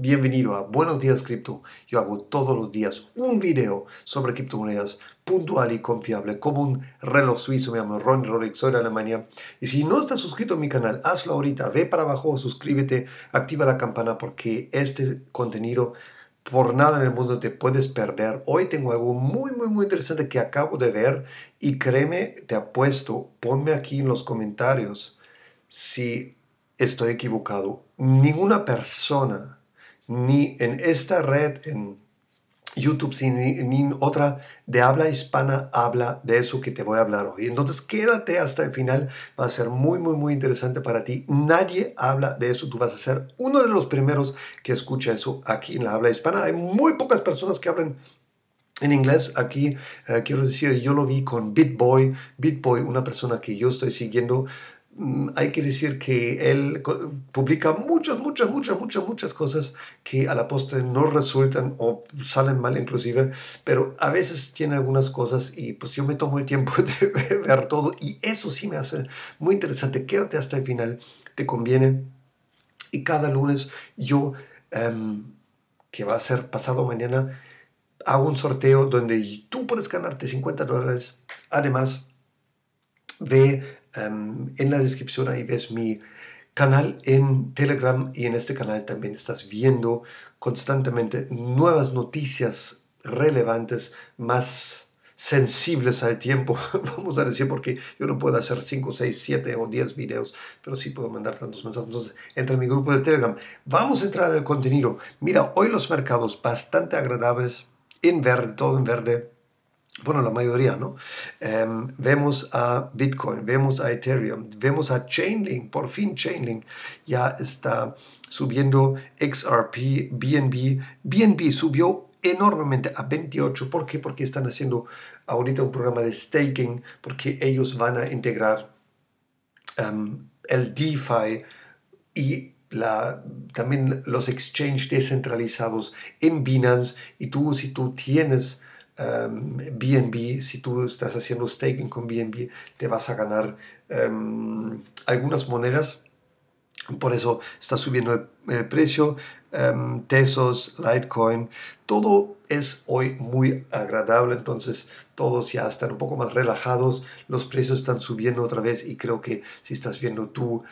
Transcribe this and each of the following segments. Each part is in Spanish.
Bienvenido a Buenos Días Cripto. Yo hago todos los días un video sobre criptomonedas puntual y confiable, como un reloj suizo. Me llamo Ron Rolex, soy de Alemania. Y si no estás suscrito a mi canal, hazlo ahorita. Ve para abajo, suscríbete, activa la campana porque este contenido por nada en el mundo te puedes perder. Hoy tengo algo muy, muy, muy interesante que acabo de ver y créeme, te apuesto, ponme aquí en los comentarios si estoy equivocado. Ninguna persona ni en esta red, en YouTube, ni, en otra de habla hispana habla de eso que te voy a hablar hoy. Entonces quédate hasta el final, va a ser muy, muy, muy interesante para ti. Nadie habla de eso, tú vas a ser uno de los primeros que escucha eso aquí en la habla hispana. Hay muy pocas personas que hablan en inglés, aquí eh, quiero decir, yo lo vi con BitBoy. BitBoy, una persona que yo estoy siguiendo Mm, hay que decir que él publica muchas, muchas, muchas, muchas, muchas cosas que a la postre no resultan o salen mal inclusive, pero a veces tiene algunas cosas y pues yo me tomo el tiempo de ver todo y eso sí me hace muy interesante. Quédate hasta el final, te conviene. Y cada lunes yo, em, que va a ser pasado mañana, hago un sorteo donde tú puedes ganarte 50 dólares, además de en la descripción ahí ves mi canal en Telegram y en este canal también estás viendo constantemente nuevas noticias relevantes, más sensibles al tiempo, vamos a decir, porque yo no puedo hacer 5, 6, 7 o 10 videos, pero sí puedo mandar tantos mensajes. Entonces, entra en mi grupo de Telegram. Vamos a entrar al contenido. Mira, hoy los mercados bastante agradables, en verde, todo en verde bueno, la mayoría, ¿no? Em, vemos a Bitcoin, vemos a Ethereum, vemos a Chainlink, por fin Chainlink ya está subiendo XRP, BNB. BNB subió enormemente a 28. ¿Por qué? Porque están haciendo ahorita un programa de staking, porque ellos van a integrar em, el DeFi y la, también los exchanges descentralizados en Binance. Y tú, si tú tienes BNB, em, si tú estás haciendo staking con BNB, te vas a ganar em, algunas monedas. Por eso está subiendo el, precio. Em, Tesos, Litecoin, todo es hoy muy agradable. Entonces todos ya están un poco más relajados. Los precios están subiendo otra vez y creo que si estás viendo tu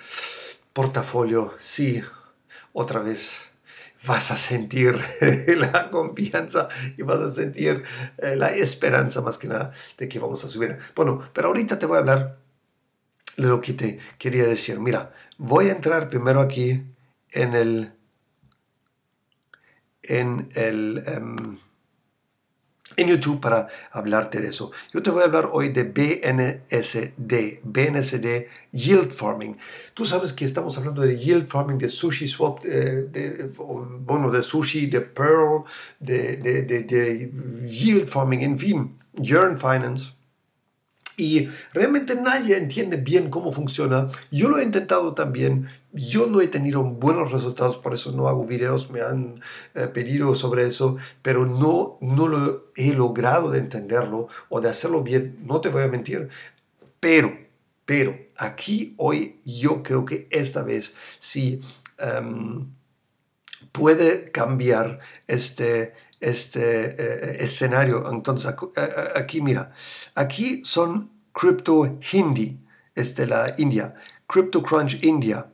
portafolio, sí, otra vez vas a sentir la confianza y vas a sentir eh, la esperanza más que nada de que vamos a subir. Bueno, pero ahorita te voy a hablar de lo que te quería decir. Mira, voy a entrar primero aquí en el... En el em, en YouTube para hablarte de eso. Yo te voy a hablar hoy de BNSD, BNSD Yield Farming. Tú sabes que estamos hablando de Yield Farming, de Sushi Swap, eh, de, bueno, de Sushi, de Pearl, de, Yield Farming, en fin, Yearn Finance. Y realmente nadie entiende bien cómo funciona. Yo lo he intentado también. Yo no he tenido buenos resultados, por eso no hago videos, me han eh, pedido sobre eso, pero no, no lo he logrado de entenderlo o de hacerlo bien, no te voy a mentir. Pero, pero, aquí hoy yo creo que esta vez sí em, puede cambiar este este eh, escenario. Entonces, eh, eh, aquí mira, aquí son Crypto Hindi, este, la India, Crypto Crunch India,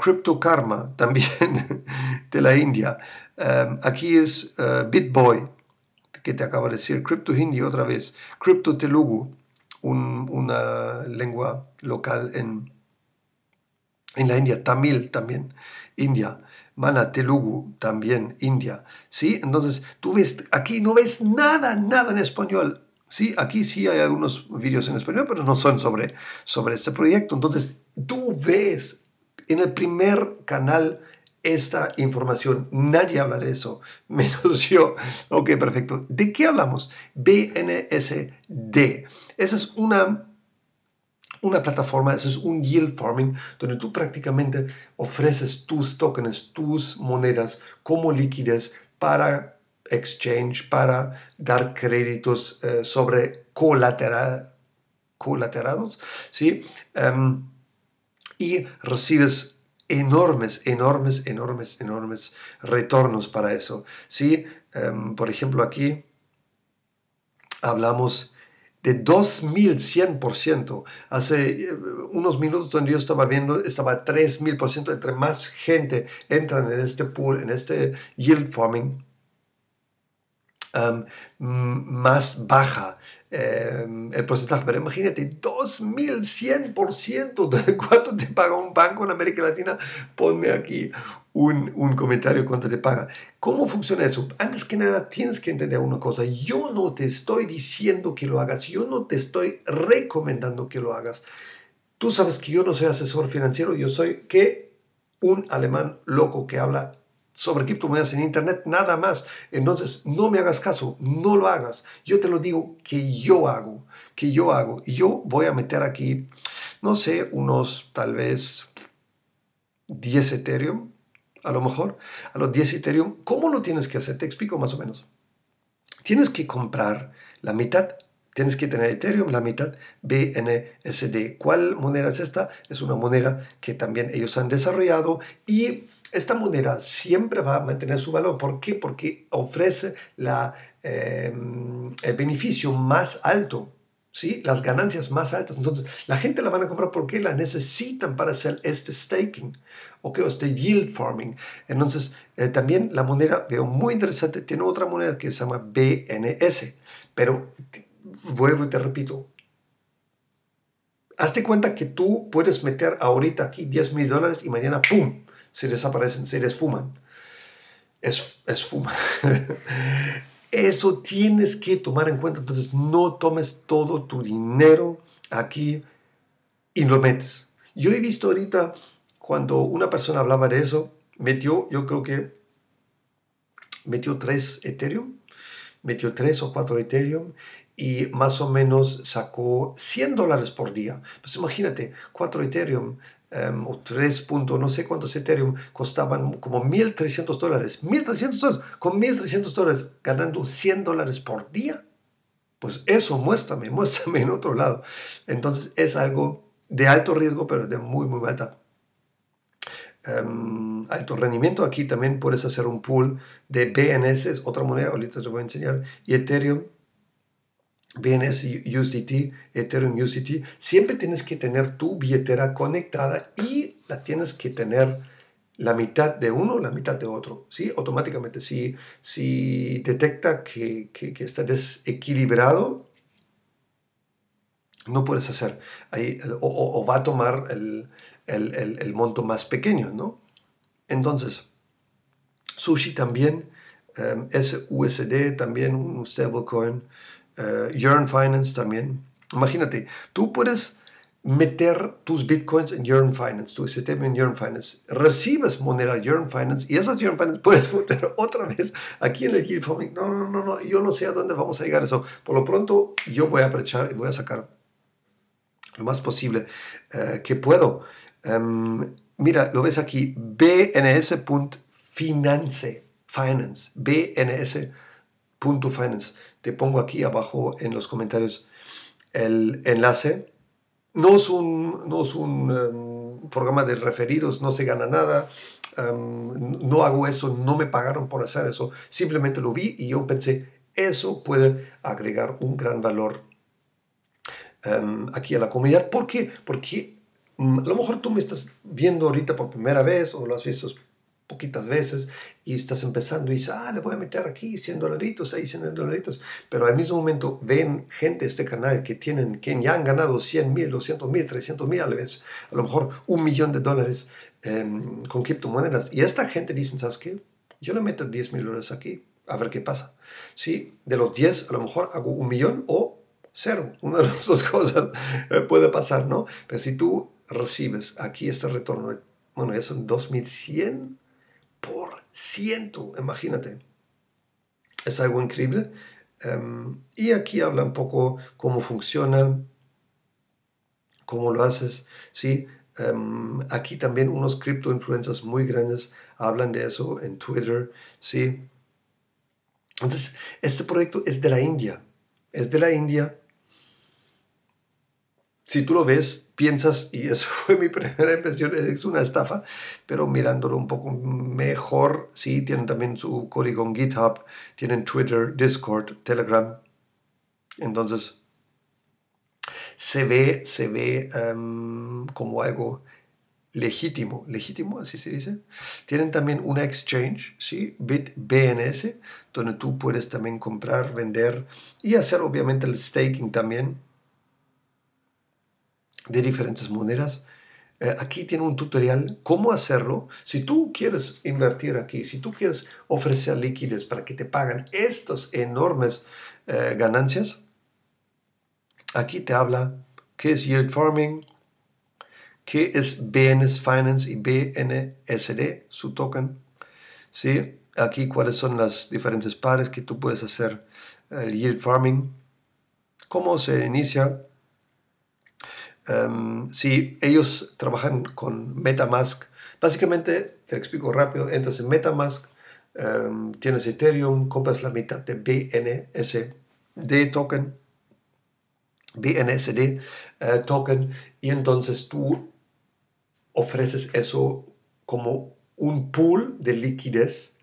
Crypto Karma también de la India. Em, aquí es BitBoy, que te acabo de decir, Crypto Hindi otra vez, Crypto Telugu, una lengua local en, en la India, Tamil también, India. Mana, Telugu también, India. ¿Sí? Entonces, tú ves, aquí no ves nada, nada en español. Sí, aquí sí hay algunos vídeos en español, pero no son sobre, sobre este proyecto. Entonces, tú ves en el primer canal esta información. Nadie habla de eso, menos yo. Ok, perfecto. ¿De qué hablamos? BNSD. Esa es una una plataforma, eso es un yield farming, donde tú prácticamente ofreces tus tokens, tus monedas como liquidez para exchange, para dar créditos eh, sobre colateral, colaterados, ¿sí? Em, y recibes enormes, enormes, enormes, enormes retornos para eso, ¿sí? Em, por ejemplo, aquí hablamos de 2100%. Hace eh, unos minutos donde yo estaba viendo, estaba 3000%. Entre más gente entran en este pool, en este yield farming, más baja em, el porcentaje. Pero imagínate, 2100% de cuánto te paga un banco en América Latina. Ponme aquí un, un comentario cuánto te paga. ¿Cómo funciona eso? Antes que nada, tienes que entender una cosa. Yo no te estoy diciendo que lo hagas. Yo no te estoy recomendando que lo hagas. Tú sabes que yo no soy asesor financiero, yo soy que un alemán loco que habla sobre criptomonedas en internet, nada más. Entonces, no me hagas caso, no lo hagas. Yo te lo digo que yo hago, que yo hago. Y yo voy a meter aquí, no sé, unos tal vez 10 Ethereum, a lo mejor, a los 10 Ethereum. ¿Cómo lo tienes que hacer? Te explico más o menos. Tienes que comprar la mitad Tienes que tener Ethereum, la mitad BNSD. ¿Cuál moneda es esta? Es una moneda que también ellos han desarrollado y esta moneda siempre va a mantener su valor. ¿Por qué? Porque ofrece la, eh, el beneficio más alto, ¿sí? las ganancias más altas. Entonces, la gente la van a comprar porque la necesitan para hacer este staking o este yield farming. Entonces, eh, también la moneda, veo muy interesante, tiene otra moneda que se llama BNS. Pero vuelvo y te repito, hazte cuenta que tú puedes meter ahorita aquí 10 mil dólares y mañana, ¡pum! Se desaparecen, se desfuman. Es, es fuma. Eso tienes que tomar en cuenta. Entonces, no tomes todo tu dinero aquí y lo metes. Yo he visto ahorita, cuando una persona hablaba de eso, metió, yo creo que metió tres Ethereum, metió tres o cuatro Ethereum y más o menos sacó 100 dólares por día. Pues imagínate, cuatro Ethereum um, o 3. no sé cuántos Ethereum costaban como 1.300 dólares. 1.300 dólares. Con 1.300 dólares ganando 100 dólares por día. Pues eso muéstrame, muéstrame en otro lado. Entonces es algo de alto riesgo, pero de muy, muy alta. Em, alto rendimiento aquí también puedes hacer un pool de BNS, otra moneda, ahorita te voy a enseñar, y Ethereum BNS USDT, Ethereum USDT, siempre tienes que tener tu billetera conectada y la tienes que tener la mitad de uno, la mitad de otro. ¿sí? Automáticamente, si, si detecta que, está desequilibrado, no puedes hacer. Ahí, o, va a tomar el, monto más pequeño, ¿no? Entonces, Sushi también, es em, SUSD también, un stablecoin uh, eh, Yearn Finance también. Imagínate, tú puedes meter tus bitcoins en Yearn Finance, tu STM en Yearn Finance, recibes moneda Yearn Finance y esas Yearn Finance puedes meter otra vez aquí en el Guild No, no, no, no, yo no sé a dónde vamos a llegar eso. Por lo pronto, yo voy a aprovechar y voy a sacar lo más posible eh, que puedo. Em, mira, lo ves aquí, bns.finance, finance, bns. Punto Finance. Te pongo aquí abajo en los comentarios el enlace. No es un, un em, programa de referidos, no se gana nada. Em, no hago eso, no me pagaron por hacer eso. Simplemente lo vi y yo pensé, eso puede agregar un gran valor em, aquí a la comunidad. ¿Por qué? Porque mm, a lo mejor tú me estás viendo ahorita por primera vez o lo has visto poquitas veces y estás empezando y dices, ah, le voy a meter aquí 100 dolaritos, ahí 100 dolaritos, pero al mismo momento ven gente de este canal que tienen, que ya han ganado 100 mil, 200 mil, 300 mil, a a lo mejor un millón de dólares em, con criptomonedas y esta gente dicen, ¿sabes qué? Yo le meto 10 mil dólares aquí, a ver qué pasa. Sí, de los 10 a lo mejor hago un millón o cero, una de las dos cosas eh, puede pasar, ¿no? Pero si tú recibes aquí este retorno, bueno, ya son 2100 por ciento, imagínate. Es algo increíble. Em, y aquí habla un poco cómo funciona, cómo lo haces, ¿sí? Em, aquí también unos cripto influencers muy grandes hablan de eso en Twitter, ¿sí? Entonces, este proyecto es de la India, es de la India. Si tú lo ves, piensas, y eso fue mi primera impresión, es una estafa, pero mirándolo un poco mejor, sí, tienen también su código en GitHub, tienen Twitter, Discord, Telegram. Entonces, se ve, se ve em, como algo legítimo, legítimo, así se dice. Tienen también una exchange, ¿sí? BNS, donde tú puedes también comprar, vender y hacer obviamente el staking también de diferentes monedas, eh, aquí tiene un tutorial cómo hacerlo. Si tú quieres invertir aquí, si tú quieres ofrecer liquidez para que te paguen estas enormes eh, ganancias, aquí te habla qué es yield farming, qué es BNS Finance y BNSD, su token. ¿Sí? Aquí cuáles son las diferentes pares que tú puedes hacer eh, el yield farming, cómo se inicia, Em, si ellos trabajan con Metamask, básicamente, te explico rápido, entras en Metamask, em, tienes Ethereum, compras la mitad de BNSD token, BNSD eh, token, y entonces tú ofreces eso como un pool de liquidez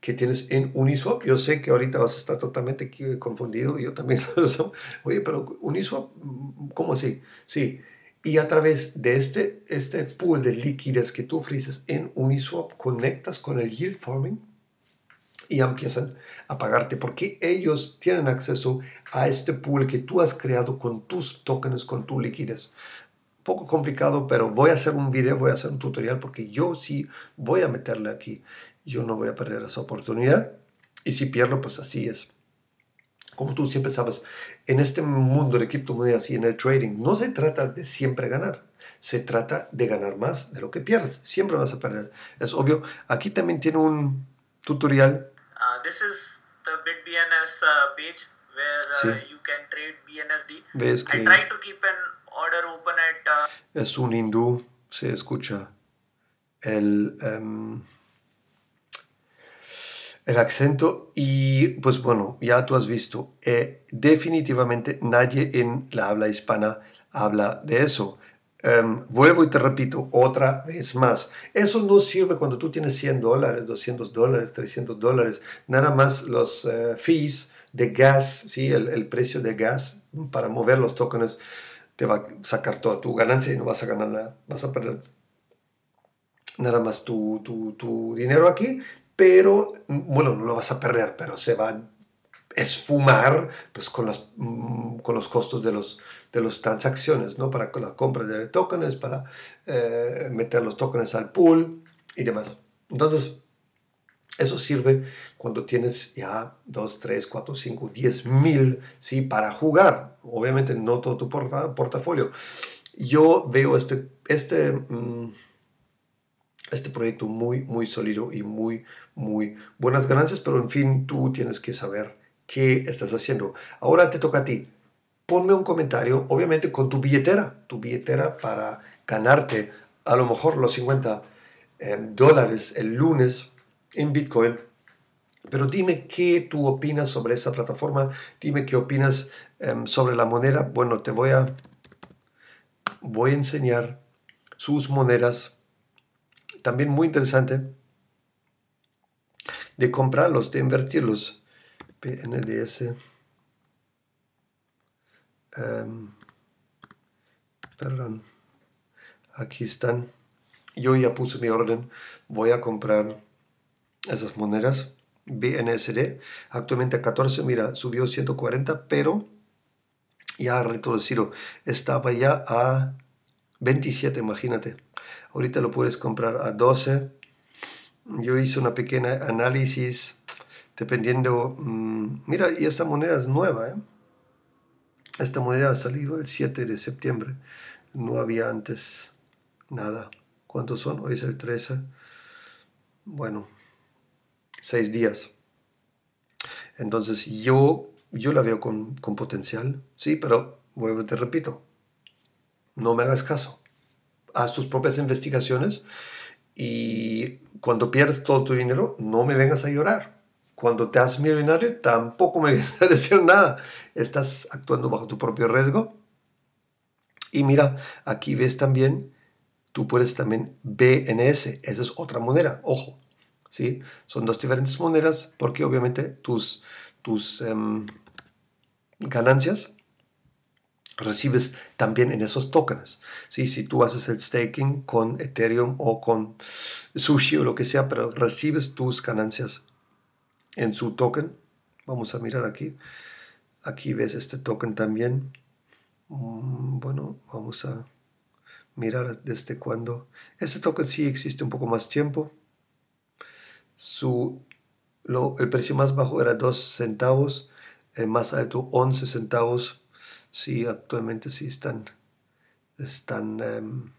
que tienes en Uniswap. Yo sé que ahorita vas a estar totalmente confundido, yo también. Oye, pero Uniswap, mm, ¿cómo así? Sí. Y a través de este, este pool de liquidez que tú ofreces en Uniswap, conectas con el yield farming y empiezan a pagarte porque ellos tienen acceso a este pool que tú has creado con tus tokens, con tu liquidez poco complicado, pero voy a hacer un video, voy a hacer un tutorial porque yo sí voy a meterle aquí yo no voy a perder esa oportunidad. Y si pierdo, pues así es. Como tú siempre sabes, en este mundo de criptomonedas y en el trading no se trata de siempre ganar, se trata de ganar más de lo que pierdes. Siempre vas a perder. Es obvio. Aquí también tiene un tutorial. Ah, this is the uh, page where uh, BNSD. try to keep uh, es un hindú. Se escucha el. Em, el acento y pues bueno, ya tú has visto, eh, definitivamente nadie en la habla hispana habla de eso. Em, vuelvo y te repito otra vez más, eso no sirve cuando tú tienes 100 dólares, 200 dólares, 300 dólares, nada más los eh, fees de gas, ¿sí? el, el precio de gas para mover los tokens te va a sacar toda tu ganancia y no vas a ganar nada, vas a perder nada más tu, tu, tu dinero aquí pero bueno, no lo vas a perder, pero se va a esfumar pues, con, las, mm, con los costos de las de los transacciones, ¿no? para la compra de tokens, para eh, meter los tokens al pool y demás. Entonces, eso sirve cuando tienes ya 2, 3, 4, 5, 10 mil ¿sí? para jugar. Obviamente no todo tu portafolio. Yo veo este, este mm, este proyecto muy, muy sólido y muy, muy buenas ganancias, pero en fin, tú tienes que saber qué estás haciendo. Ahora te toca a ti. Ponme un comentario, obviamente con tu billetera, tu billetera para ganarte a lo mejor los 50 em, dólares el lunes en Bitcoin. Pero dime qué tú opinas sobre esa plataforma, dime qué opinas em, sobre la moneda. Bueno, te voy a, voy a enseñar sus monedas también muy interesante de comprarlos, de invertirlos. PNDS. Em, perdón. Aquí están. Yo ya puse mi orden. Voy a comprar esas monedas. BNSD. Actualmente a 14. Mira, subió 140, pero ya ha retrocedido. Estaba ya a 27, imagínate. Ahorita lo puedes comprar a 12. Yo hice una pequeña análisis dependiendo... Mm, mira, y esta moneda es nueva. ¿eh? Esta moneda ha salido el 7 de septiembre. No había antes nada. ¿Cuántos son? Hoy es el 13. Bueno, seis días. Entonces yo, yo la veo con, con potencial, sí, pero vuelvo te repito, no me hagas caso haz tus propias investigaciones y cuando pierdes todo tu dinero, no me vengas a llorar. Cuando te haces millonario, tampoco me vengas a decir nada. Estás actuando bajo tu propio riesgo. Y mira, aquí ves también, tú puedes también BNS. Esa es otra moneda, ojo. ¿sí? Son dos diferentes monedas porque obviamente tus, tus em, ganancias recibes también en esos tokens. ¿sí? Si tú haces el staking con Ethereum o con Sushi o lo que sea, pero recibes tus ganancias en su token. Vamos a mirar aquí. Aquí ves este token también. Mm, bueno, vamos a mirar desde cuándo. Este token sí existe un poco más tiempo. Su, el precio más bajo era 2 centavos, el más alto 11 centavos sí, actualmente sí están, están em,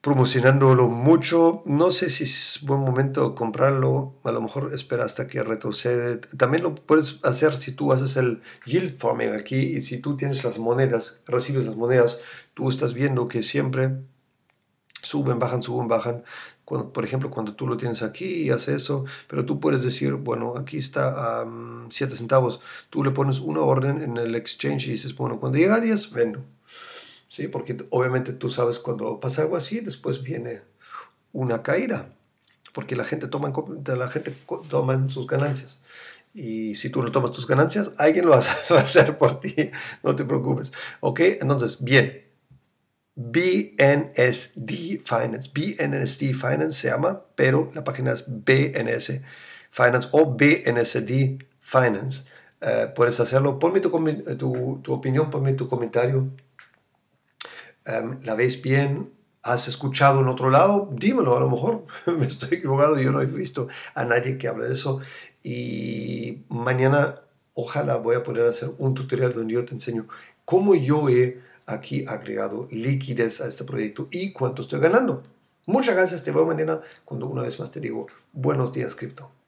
promocionándolo mucho. No sé si es buen momento comprarlo. A lo mejor espera hasta que retrocede. También lo puedes hacer si tú haces el yield farming aquí y si tú tienes las monedas, recibes las monedas, tú estás viendo que siempre suben, bajan, suben, bajan. por ejemplo, cuando tú lo tienes aquí y hace eso, pero tú puedes decir, bueno, aquí está a 7 mm, centavos. Tú le pones una orden en el exchange y dices, bueno, cuando llega a 10, vendo. ¿Sí? Porque obviamente tú sabes cuando pasa algo así, después viene una caída. Porque la gente toma, la gente toma sus ganancias. Y si tú no tomas tus ganancias, alguien lo va a hacer por ti. No te preocupes. ¿Ok? Entonces, bien. BNSD Finance. BNSD Finance se llama, pero la página es BNS Finance o BNSD Finance. Eh, puedes hacerlo, ponme tu, eh, tu, tu, opinión, ponme tu comentario. Em, ¿La ves bien? ¿Has escuchado en otro lado? Dímelo, a lo mejor me estoy equivocado, yo no he visto a nadie que hable de eso. Y mañana, ojalá, voy a poder hacer un tutorial donde yo te enseño cómo yo he aquí agregado liquidez a este proyecto y cuánto estoy ganando. Muchas gracias, te veo mañana cuando una vez más te digo buenos días cripto.